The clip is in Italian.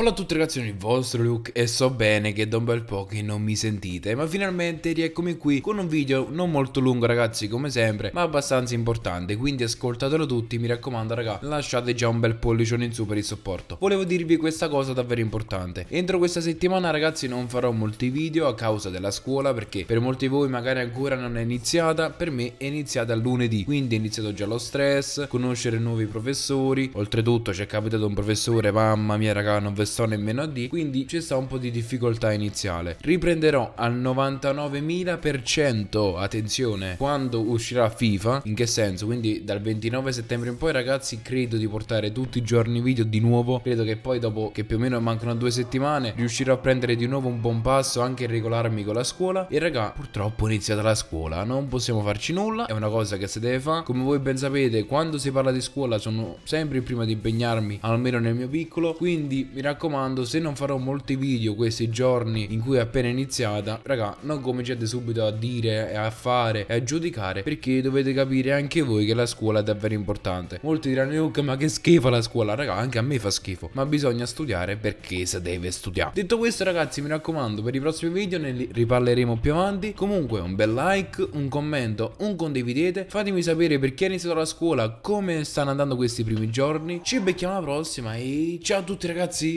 Hola a tutti ragazzi, sono il vostro Luke e so bene che da un bel po' che non mi sentite Ma finalmente rieccomi qui con un video non molto lungo ragazzi come sempre Ma abbastanza importante, quindi ascoltatelo tutti Mi raccomando raga, lasciate già un bel pollicione in su per il supporto Volevo dirvi questa cosa davvero importante Entro questa settimana ragazzi non farò molti video a causa della scuola Perché per molti di voi magari ancora non è iniziata Per me è iniziata lunedì Quindi è iniziato già lo stress, conoscere nuovi professori Oltretutto ci è capitato un professore, mamma mia raga non ve sto nemmeno a D, quindi ci sta un po' di difficoltà iniziale. Riprenderò al 99.000%, attenzione, quando uscirà FIFA, in che senso? Quindi dal 29 settembre in poi ragazzi credo di portare tutti i giorni video di nuovo, credo che poi dopo che più o meno mancano due settimane riuscirò a prendere di nuovo un buon passo, anche regolarmi con la scuola e raga purtroppo è iniziata la scuola, non possiamo farci nulla, è una cosa che si deve fare, come voi ben sapete quando si parla di scuola sono sempre il primo ad impegnarmi, almeno nel mio piccolo, quindi mi raccomando raccomando se non farò molti video questi giorni in cui è appena iniziata raga non cominciate subito a dire e a fare e a giudicare perché dovete capire anche voi che la scuola è davvero importante molti diranno oh, ma che schifo la scuola raga anche a me fa schifo ma bisogna studiare perché si deve studiare detto questo ragazzi mi raccomando per i prossimi video ne riparleremo più avanti comunque un bel like un commento un condividete fatemi sapere perché ha iniziato la scuola come stanno andando questi primi giorni ci becchiamo alla prossima e ciao a tutti ragazzi